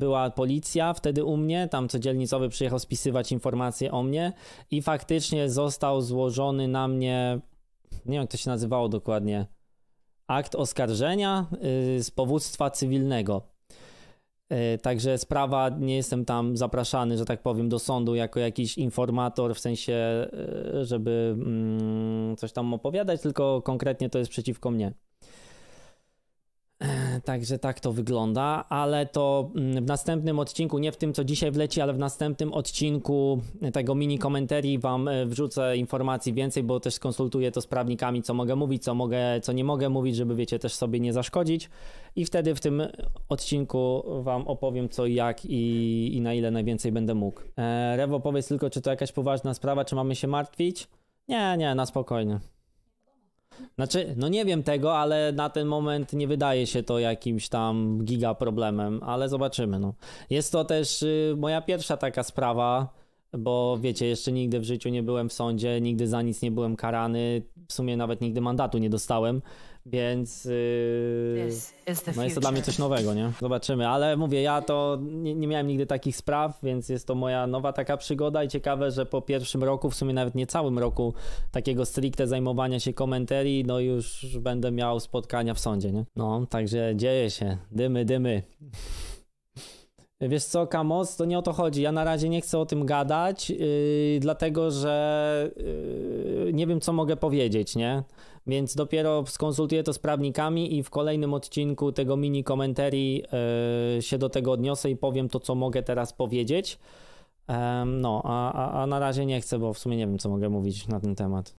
była policja wtedy u mnie, tam co dzielnicowy przyjechał spisywać informacje o mnie i faktycznie został złożony na mnie, nie wiem jak to się nazywało dokładnie, akt oskarżenia y, z powództwa cywilnego. Y, także sprawa, nie jestem tam zapraszany, że tak powiem, do sądu jako jakiś informator, w sensie, y, żeby mm, coś tam opowiadać, tylko konkretnie to jest przeciwko mnie. Także tak to wygląda, ale to mm, w następnym odcinku, nie w tym co dzisiaj wleci, ale w następnym odcinku tego mini komentarii wam e, wrzucę informacji więcej, bo też skonsultuję to z prawnikami, co mogę mówić, co mogę, co nie mogę mówić, żeby wiecie też sobie nie zaszkodzić. I wtedy w tym odcinku wam opowiem co i jak i, i na ile najwięcej będę mógł. E, Rewo, powiedz tylko, czy to jakaś poważna sprawa, czy mamy się martwić? Nie, nie, na spokojnie. Znaczy, no nie wiem tego, ale na ten moment nie wydaje się to jakimś tam giga problemem, ale zobaczymy. No. Jest to też y, moja pierwsza taka sprawa, bo wiecie, jeszcze nigdy w życiu nie byłem w sądzie, nigdy za nic nie byłem karany, w sumie nawet nigdy mandatu nie dostałem, więc yy, no jest to dla mnie coś nowego, nie? Zobaczymy, ale mówię, ja to nie, nie, miałem nigdy takich spraw, więc jest to moja nowa taka przygoda i ciekawe, że po pierwszym roku, w sumie nawet nie całym roku takiego stricte zajmowania się komentarii, no już będę miał spotkania w sądzie, nie? No, także dzieje się, dymy, dymy. Wiesz co, Kamos, to nie o to chodzi. Ja na razie nie chcę o tym gadać, yy, dlatego że yy, nie wiem, co mogę powiedzieć, nie? Więc dopiero skonsultuję to z prawnikami i w kolejnym odcinku tego mini komentarii e, się do tego odniosę i powiem to, co mogę teraz powiedzieć. No, a, a na razie nie chcę, bo w sumie nie wiem, co mogę mówić na ten temat.